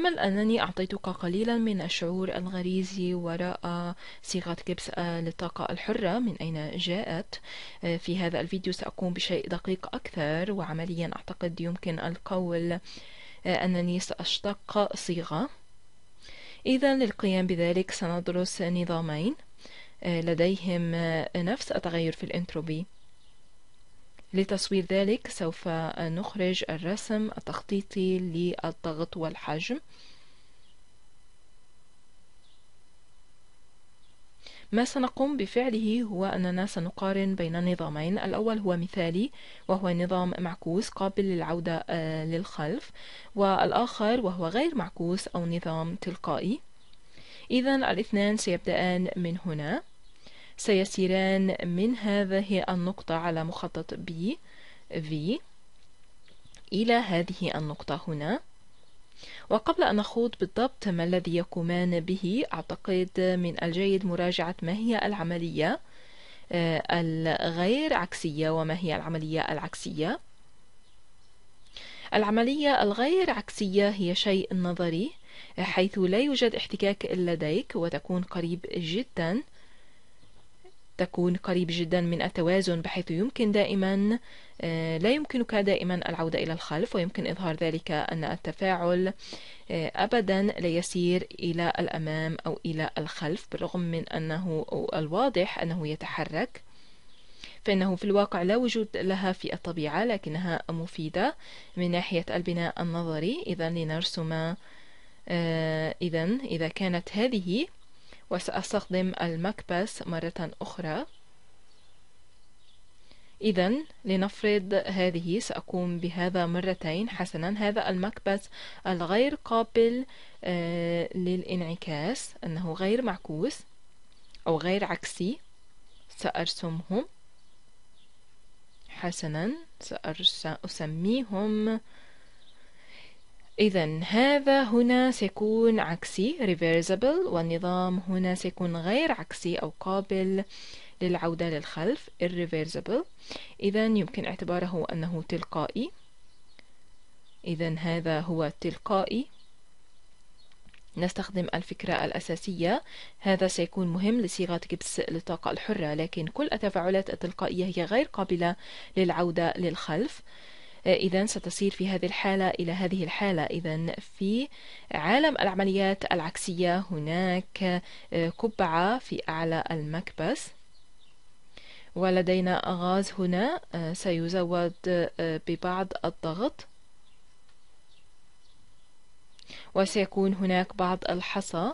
أتأمل أنني أعطيتك قليلا من الشعور الغريزي وراء صيغة كبس آه، للطاقة الحرة من أين جاءت آه، في هذا الفيديو سأقوم بشيء دقيق أكثر وعمليا أعتقد يمكن القول آه، أنني سأشتق صيغة إذا للقيام بذلك سندرس نظامين لديهم نفس التغير في الانتروبي لتصوير ذلك سوف نخرج الرسم التخطيطي للضغط والحجم ما سنقوم بفعله هو أننا سنقارن بين نظامين الأول هو مثالي وهو نظام معكوس قابل للعودة آه، للخلف والآخر وهو غير معكوس أو نظام تلقائي إذا الاثنان سيبدأان من هنا سيسيران من هذه النقطة على مخطط B V إلى هذه النقطة هنا وقبل أن نخوض بالضبط ما الذي يقومان به أعتقد من الجيد مراجعة ما هي العملية آه، الغير عكسية وما هي العملية العكسية العملية الغير عكسية هي شيء نظري حيث لا يوجد احتكاك لديك وتكون قريب جدا تكون قريب جدا من التوازن بحيث يمكن دائما آه، لا يمكنك دائما العودة إلى الخلف ويمكن إظهار ذلك أن التفاعل آه، أبدا لا يسير إلى الأمام أو إلى الخلف بالرغم من أنه الواضح أنه يتحرك فإنه في الواقع لا وجود لها في الطبيعة لكنها مفيدة من ناحية البناء النظري إذا لنرسم آه، إذا إذا كانت هذه وسأستخدم المكبس مرة أخرى إذا لنفرض هذه سأقوم بهذا مرتين حسنا هذا المكبس الغير قابل آه، للانعكاس أنه غير معكوس أو غير عكسي سأرسمهم حسنا سأسميهم إذا هذا هنا سيكون عكسي reversible والنظام هنا سيكون غير عكسي أو قابل للعودة للخلف irreversible إذا يمكن اعتباره أنه تلقائي إذا هذا هو تلقائي نستخدم الفكرة الأساسية هذا سيكون مهم لصيغة جبس للطاقة الحرة لكن كل التفاعلات التلقائية هي غير قابلة للعودة للخلف آه، إذا ستسير في هذه الحالة إلى هذه الحالة إذا في عالم العمليات العكسية هناك آه، قبعة في أعلى المكبس ولدينا غاز هنا آه، سيزود ببعض الضغط وسيكون هناك بعض الحصى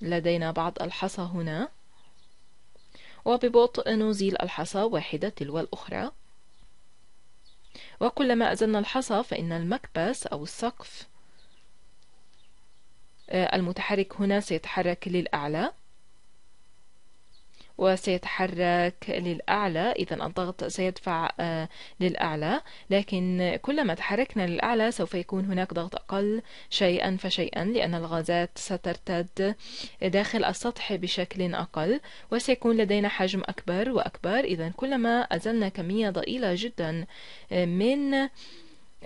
لدينا بعض الحصى هنا وببطء نزيل الحصى واحدة تلو الأخرى وكلما أزلنا الحصى فإن المكبس أو السقف آه، المتحرك هنا سيتحرك للأعلى وسيتحرك للأعلى إذا الضغط سيدفع آه، للأعلى لكن كلما تحركنا للأعلى سوف يكون هناك ضغط أقل شيئا فشيئا لأن الغازات سترتد داخل السطح بشكل أقل وسيكون لدينا حجم أكبر وأكبر إذا كلما أزلنا كمية ضئيلة جدا آه، من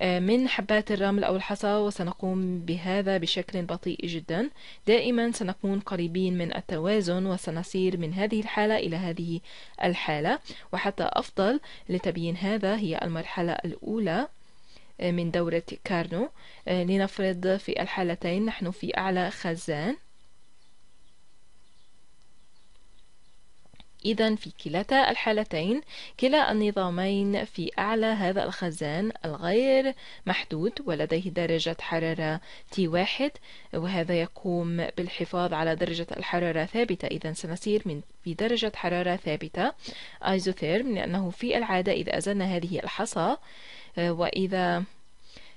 آه، من حبات الرمل أو الحصى وسنقوم بهذا بشكل بطيء جدا دائما سنكون قريبين من التوازن وسنسير من هذه الحالة إلى هذه الحالة وحتى أفضل لتبيين هذا هي المرحلة الأولى آه، من دورة كارنو آه، لنفرض في الحالتين نحن في أعلى خزان إذا في كلتا الحالتين كلا النظامين في أعلى هذا الخزان الغير محدود ولديه درجة حرارة T1 وهذا يقوم بالحفاظ على درجة الحرارة ثابتة إذا سنسير من في درجة حرارة ثابتة ايزوثيرم لأنه في العادة إذا أزلنا هذه الحصى آه، وإذا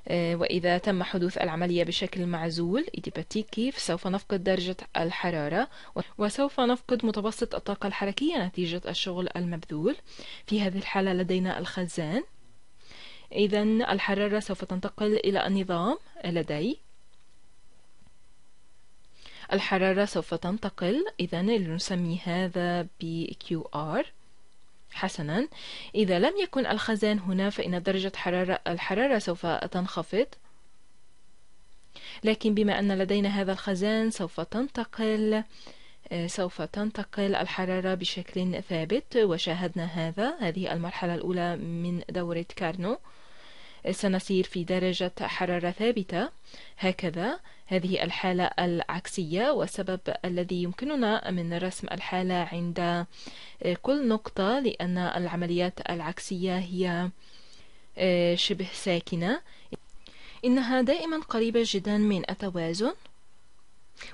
آه، وإذا تم حدوث العملية بشكل معزول إديباتيكي فسوف نفقد درجة الحرارة وسوف نفقد متوسط الطاقة الحركية نتيجة الشغل المبذول في هذه الحالة لدينا الخزان إذا الحرارة سوف تنتقل إلى النظام لدي الحرارة سوف تنتقل إذا لنسمي هذا ب QR حسنا إذا لم يكن الخزان هنا فإن درجة حرارة الحرارة سوف تنخفض لكن بما أن لدينا هذا الخزان سوف تنتقل آه، سوف تنتقل الحرارة بشكل ثابت وشاهدنا هذا هذه المرحلة الأولى من دورة كارنو سنسير في درجة حرارة ثابتة هكذا هذه الحالة العكسية والسبب الذي يمكننا من رسم الحالة عند آه، كل نقطة لأن العمليات العكسية هي آه، شبه ساكنة إنها دائما قريبة جدا من التوازن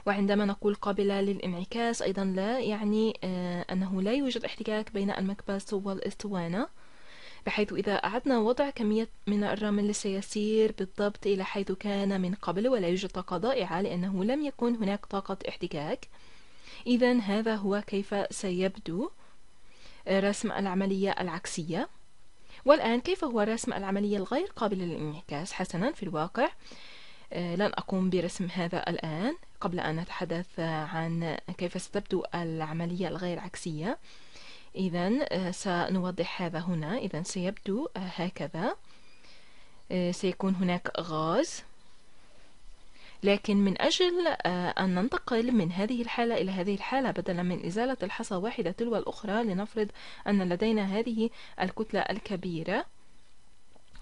وعندما نقول قابلة للانعكاس أيضا لا يعني آه، أنه لا يوجد احتكاك بين المكبس والاسطوانة بحيث إذا أعدنا وضع كمية من الرمل سيسير بالضبط إلى حيث كان من قبل ولا يوجد طاقة ضائعة لأنه لم يكن هناك طاقة احتكاك إذا هذا هو كيف سيبدو رسم العملية العكسية والآن كيف هو رسم العملية الغير قابلة للانعكاس حسنا في الواقع آه، لن أقوم برسم هذا الآن قبل أن نتحدث عن كيف ستبدو العملية الغير عكسية إذا آه، سنوضح هذا هنا إذا سيبدو آه، هكذا آه، سيكون هناك غاز لكن من أجل أن ننتقل من هذه الحالة إلى هذه الحالة بدلا من إزالة الحصى واحدة تلو الأخرى لنفرض أن لدينا هذه الكتلة الكبيرة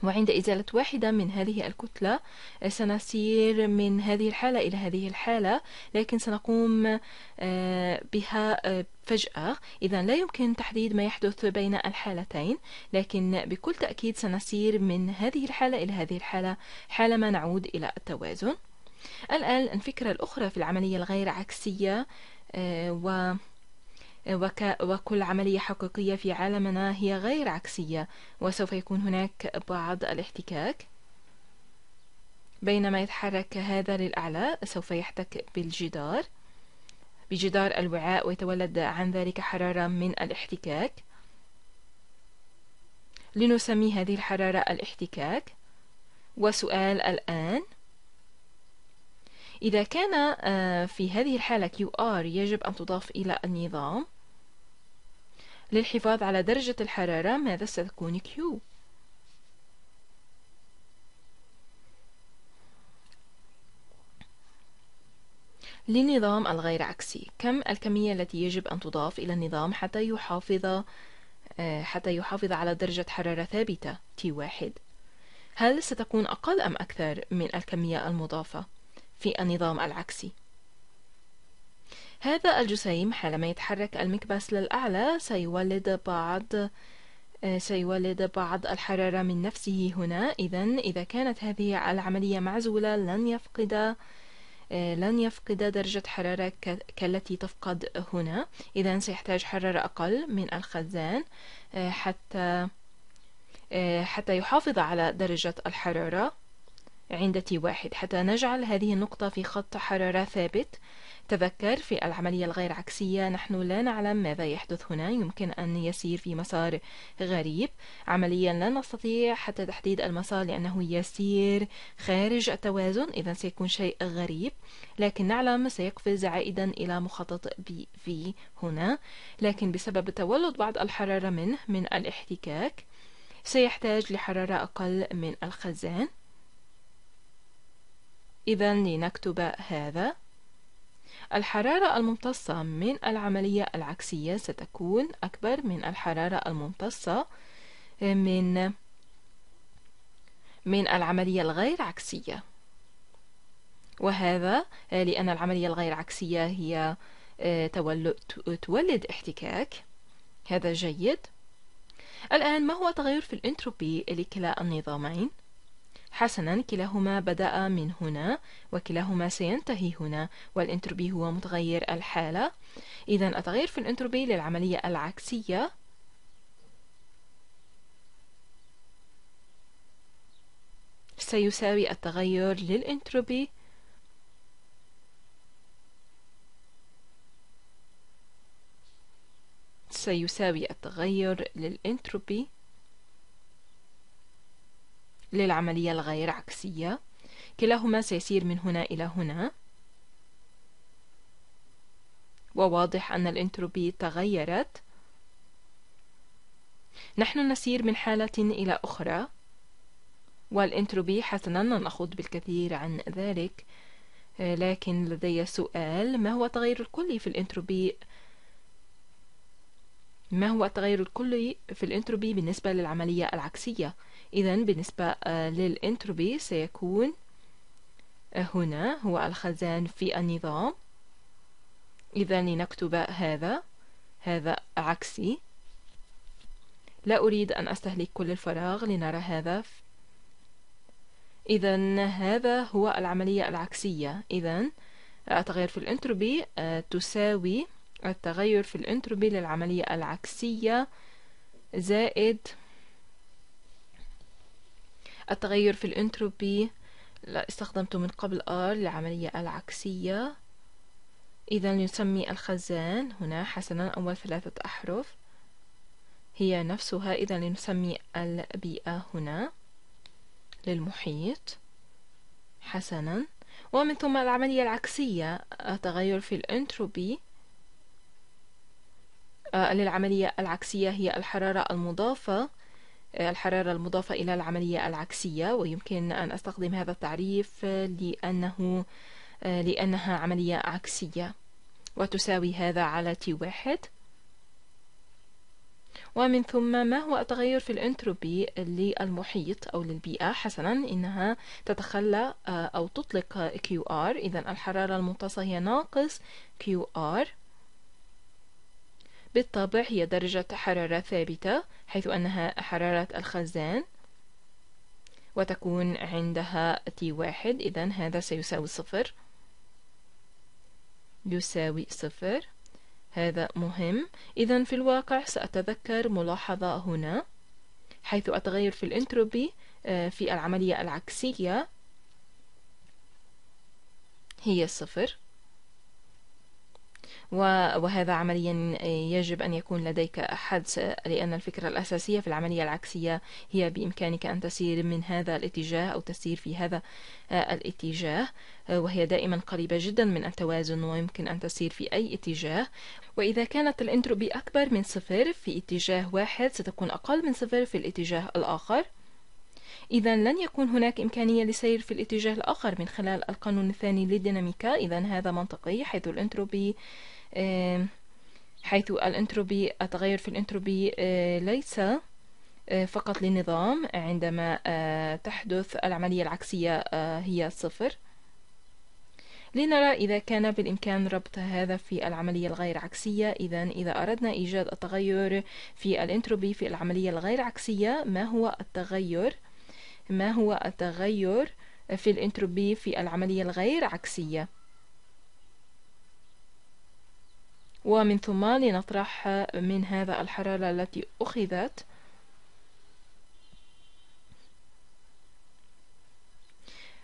وعند إزالة واحدة من هذه الكتلة آه، سنسير من هذه الحالة إلى هذه الحالة لكن سنقوم آه، بها آه، فجأة إذا لا يمكن تحديد ما يحدث بين الحالتين لكن بكل تأكيد سنسير من هذه الحالة إلى هذه الحالة حالما نعود إلى التوازن الآن الفكرة الأخرى في العملية الغير عكسية و وك وكل عملية حقيقية في عالمنا هي غير عكسية وسوف يكون هناك بعض الاحتكاك بينما يتحرك هذا للأعلى سوف يحتك بالجدار بجدار الوعاء ويتولد عن ذلك حرارة من الاحتكاك لنسمي هذه الحرارة الاحتكاك وسؤال الآن إذا كان آه، في هذه الحالة QR يجب أن تضاف إلى النظام للحفاظ على درجة الحرارة ماذا ستكون Q؟ للنظام الغير عكسي كم الكمية التي يجب أن تضاف إلى النظام حتى يحافظ آه، حتى يحافظ على درجة حرارة ثابتة T1 هل ستكون أقل أم أكثر من الكمية المضافة في النظام العكسي؟ هذا الجسيم حالما يتحرك المكبس للأعلى سيولد بعض آه، سيولد بعض الحرارة من نفسه هنا إذا إذا كانت هذه العملية معزولة لن يفقد آه، لن يفقد درجة حرارة كالتي تفقد هنا إذا سيحتاج حرارة أقل من الخزان آه، حتى حتى يحافظ على درجة الحرارة عند تي واحد حتى نجعل هذه النقطة في خط حرارة ثابت تذكر في العملية الغير عكسية نحن لا نعلم ماذا يحدث هنا يمكن أن يسير في مسار غريب عمليا لا نستطيع حتى تحديد المسار لأنه يسير خارج التوازن إذا سيكون شيء غريب لكن نعلم سيقفز عائدا إلى مخطط بي في هنا لكن بسبب تولد بعض الحرارة منه من الاحتكاك سيحتاج لحرارة أقل من الخزان إذا لنكتب هذا الحرارة الممتصة من العملية العكسية ستكون أكبر من الحرارة الممتصة آه، من من العملية الغير عكسية وهذا آه، لأن العملية الغير عكسية هي آه، تولد احتكاك هذا جيد الآن ما هو تغير في الانتروبي لكلا النظامين؟ حسنا كلاهما بدأ من هنا وكلاهما سينتهي هنا والانتروبي هو متغير الحالة إذا التغير في الانتروبي للعملية العكسية سيساوي التغير للانتروبي سيساوي التغير للانتروبي للعملية الغير عكسية كلاهما سيسير من هنا إلى هنا وواضح أن الانتروبي تغيرت نحن نسير من حالة إلى أخرى والانتروبي حسنا لا نخوض بالكثير عن ذلك آه، لكن لدي سؤال ما هو التغير الكلي في الانتروبي ما هو التغير الكلي في الانتروبي بالنسبة للعملية العكسية إذا بالنسبة آه، للانتروبي سيكون آه، هنا هو الخزان في النظام إذا لنكتب هذا هذا عكسي لا أريد أن أستهلك كل الفراغ لنرى هذا إذا هذا هو العملية العكسية إذا التغير في الانتروبي آه، تساوي التغير في الانتروبي للعملية العكسية زائد التغير في الانتروبي لا استخدمته من قبل R للعملية العكسية إذا نسمي الخزان هنا حسنا أول ثلاثة أحرف هي نفسها إذا لنسمي البيئة هنا للمحيط حسنا ومن ثم العملية العكسية التغير في الانتروبي آه، للعملية العكسية هي الحرارة المضافة آه، الحرارة المضافة إلى العملية العكسية ويمكن أن أستخدم هذا التعريف آه، لأنه لأنها عملية عكسية وتساوي هذا على تي واحد ومن ثم ما هو التغير في الانتروبي للمحيط أو للبيئة حسنا إنها تتخلى أو تطلق QR إذا الحرارة المنتصة هي ناقص QR بالطبع هي درجة حرارة ثابتة حيث أنها حرارة الخزان وتكون عندها t واحد إذا هذا سيساوي صفر يساوي صفر هذا مهم إذا في الواقع سأتذكر ملاحظة هنا حيث التغير في الانتروبي آه، في العملية العكسية هي صفر وهذا عمليا يجب أن يكون لديك حدس لأن الفكرة الأساسية في العملية العكسية هي بإمكانك أن تسير من هذا الاتجاه أو تسير في هذا آه، الاتجاه آه، وهي دائما قريبة جدا من التوازن ويمكن أن تسير في أي اتجاه وإذا كانت الانتروبي أكبر من صفر في اتجاه واحد ستكون أقل من صفر في الاتجاه الآخر إذا لن يكون هناك إمكانية للسير في الاتجاه الآخر من خلال القانون الثاني للديناميكا إذا هذا منطقي حيث الانتروبي حيث الانتروبي التغير في الانتروبي آه، ليس آه، فقط للنظام عندما آه، تحدث العملية العكسية هي صفر لنرى إذا كان بالإمكان ربط هذا في العملية الغير عكسية إذا إذا أردنا إيجاد التغير في الانتروبي في العملية الغير عكسية ما هو التغير ما هو التغير في الانتروبي في العملية الغير عكسية ومن ثم لنطرح من هذا الحرارة التي أخذت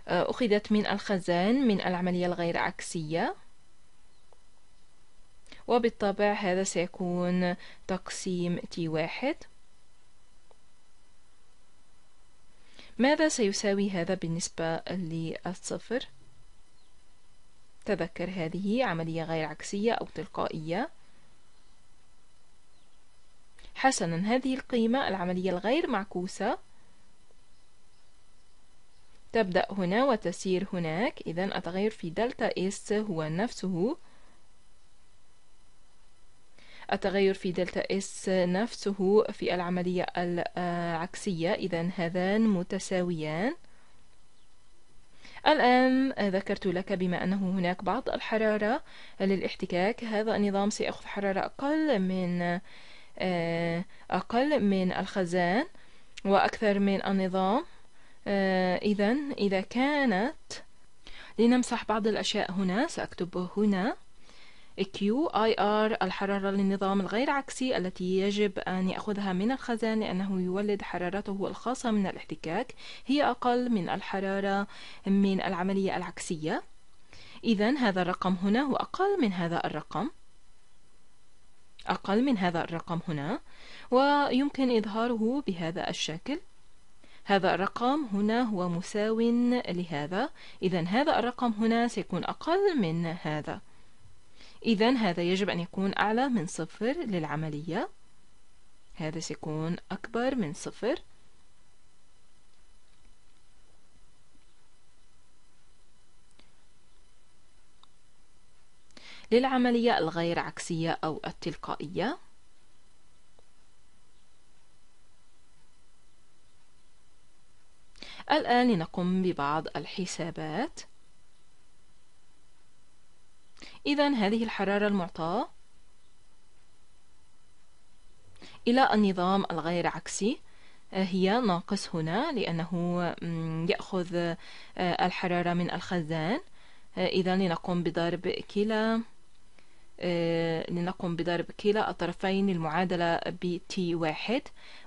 أخذت من الخزان من العملية الغير عكسية وبالطبع هذا سيكون تقسيم T1 ماذا سيساوي هذا بالنسبة للصفر؟ تذكر هذه عملية غير عكسية أو تلقائية حسنا هذه القيمة العملية الغير معكوسة تبدأ هنا وتسير هناك إذا التغير في دلتا اس هو نفسه التغير في دلتا اس نفسه في العملية العكسية إذا هذان متساويان الآن ذكرت لك بما أنه هناك بعض الحرارة للاحتكاك هذا النظام سيأخذ حرارة أقل من آه، أقل من الخزان وأكثر من النظام آه، إذا إذا كانت لنمسح بعض الأشياء هنا سأكتب هنا QIR الحرارة للنظام الغير عكسي التي يجب أن يأخذها من الخزان لأنه يولد حرارته الخاصة من الاحتكاك هي أقل من الحرارة من العملية العكسية إذا هذا الرقم هنا هو أقل من هذا الرقم أقل من هذا الرقم هنا ويمكن إظهاره بهذا الشكل هذا الرقم هنا هو مساو لهذا إذا هذا الرقم هنا سيكون أقل من هذا إذا هذا يجب أن يكون أعلى من صفر للعملية هذا سيكون أكبر من صفر للعملية الغير عكسية أو التلقائية الآن لنقوم ببعض الحسابات إذا هذه الحرارة المعطاة إلى النظام الغير عكسي آه، هي ناقص هنا لأنه يأخذ آه، الحرارة من الخزان آه، إذا لنقوم بضرب كلا لنقوم بضرب كلا الطرفين للمعادلة ب تي واحد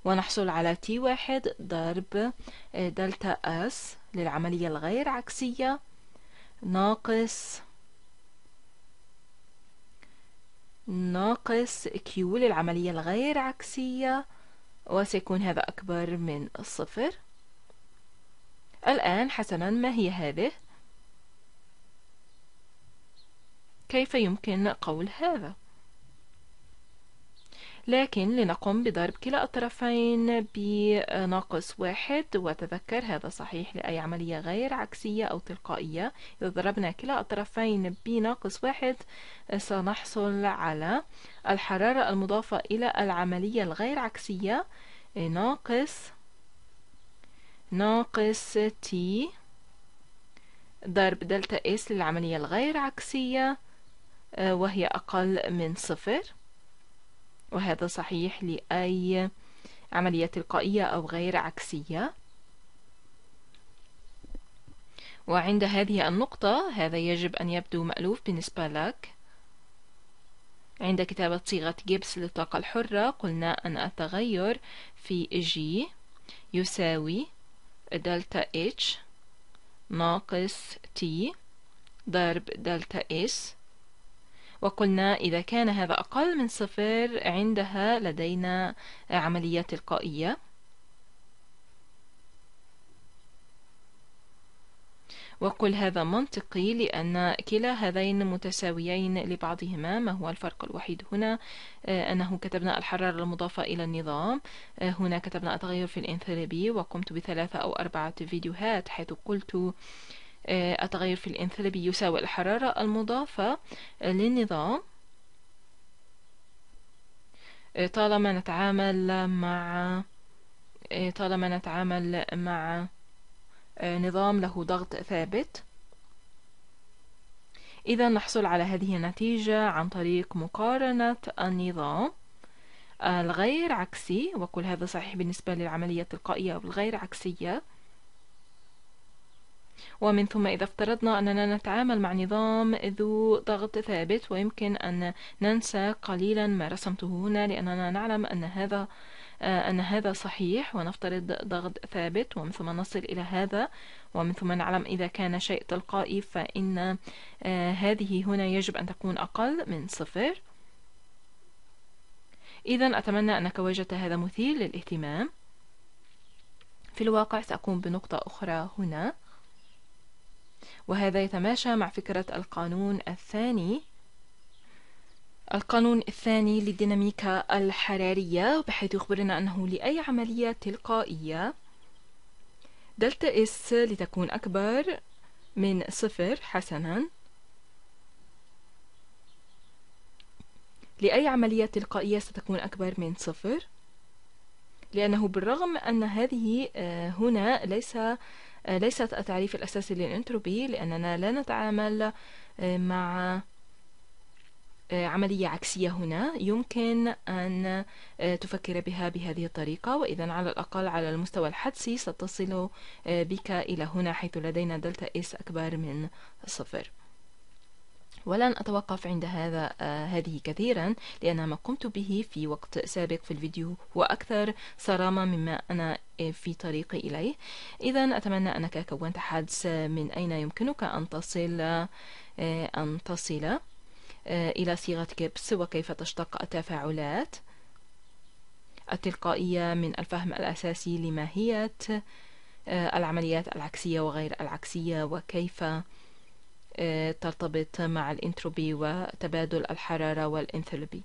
ونحصل على تي واحد ضرب دلتا اس للعملية الغير عكسية ناقص ناقص كيو للعملية الغير عكسية وسيكون هذا أكبر من الصفر الآن حسنا ما هي هذه؟ كيف يمكن قول هذا؟ لكن لنقم بضرب كلا الطرفين بناقص واحد وتذكر هذا صحيح لأي عملية غير عكسية أو تلقائية إذا ضربنا كلا الطرفين بناقص واحد سنحصل على الحرارة المضافة إلى العملية الغير عكسية ناقص ناقص T ضرب دلتا اس للعملية الغير عكسية وهي أقل من صفر وهذا صحيح لأي عملية تلقائية أو غير عكسية وعند هذه النقطة هذا يجب أن يبدو مألوف بالنسبة لك عند كتابة صيغة جيبس للطاقة الحرة قلنا أن التغير في G يساوي دلتا H ناقص T ضرب دلتا S وقلنا إذا كان هذا أقل من صفر عندها لدينا عملية تلقائية وقل هذا منطقي لأن كلا هذين متساويين لبعضهما ما هو الفرق الوحيد هنا آه، أنه كتبنا الحرارة المضافة إلى النظام آه، هنا كتبنا التغير في الإنثالبي وقمت بثلاثة أو أربعة فيديوهات حيث قلت آه، التغير في الانثالبي يساوي الحرارة المضافة آه، للنظام آه، طالما نتعامل مع طالما نتعامل مع نظام له ضغط ثابت إذا نحصل على هذه النتيجة عن طريق مقارنة النظام الغير عكسي وكل هذا صحيح بالنسبة للعملية التلقائية والغير عكسية ومن ثم إذا افترضنا أننا نتعامل مع نظام ذو ضغط ثابت ويمكن أن ننسى قليلا ما رسمته هنا لأننا نعلم أن هذا آه، أن هذا صحيح ونفترض ضغط ثابت ومن ثم نصل إلى هذا ومن ثم نعلم إذا كان شيء تلقائي فإن آه، هذه هنا يجب أن تكون أقل من صفر إذا أتمنى أنك وجدت هذا مثير للاهتمام في الواقع سأقوم بنقطة أخرى هنا وهذا يتماشى مع فكرة القانون الثاني القانون الثاني للديناميكا الحرارية بحيث يخبرنا أنه لأي عملية تلقائية دلتا اس لتكون أكبر من صفر حسنا لأي عملية تلقائية ستكون أكبر من صفر لأنه بالرغم أن هذه آه، هنا ليس آه، ليست التعريف الأساسي للإنتروبي لأننا لا نتعامل آه، مع آه، عملية عكسية هنا يمكن أن تفكر بها بهذه الطريقة وإذا على الأقل على المستوى الحدسي ستصل بك إلى هنا حيث لدينا دلتا إس أكبر من صفر ولن أتوقف عند هذا آه، هذه كثيرا لأن ما قمت به في وقت سابق في الفيديو هو أكثر صرامة مما أنا آه، في طريقي إليه إذا أتمنى أنك كونت حدس من أين يمكنك أن تصل آه، أن تصل إلى صيغة كبس وكيف تشتق التفاعلات التلقائية من الفهم الأساسي لماهية العمليات العكسية وغير العكسية وكيف ترتبط مع الإنتروبي وتبادل الحرارة والانثلوبي